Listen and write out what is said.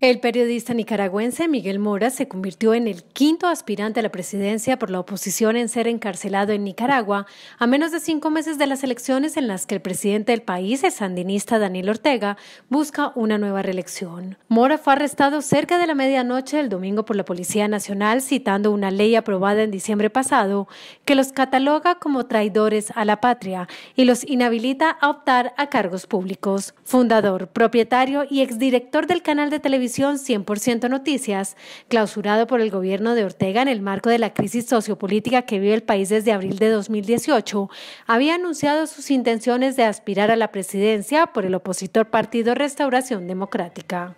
El periodista nicaragüense Miguel Mora se convirtió en el quinto aspirante a la presidencia por la oposición en ser encarcelado en Nicaragua, a menos de cinco meses de las elecciones en las que el presidente del país, el sandinista Daniel Ortega, busca una nueva reelección. Mora fue arrestado cerca de la medianoche del domingo por la Policía Nacional, citando una ley aprobada en diciembre pasado que los cataloga como traidores a la patria y los inhabilita a optar a cargos públicos. Fundador, propietario y exdirector del canal de televisión por 100% Noticias, clausurado por el gobierno de Ortega en el marco de la crisis sociopolítica que vive el país desde abril de 2018, había anunciado sus intenciones de aspirar a la presidencia por el opositor Partido Restauración Democrática.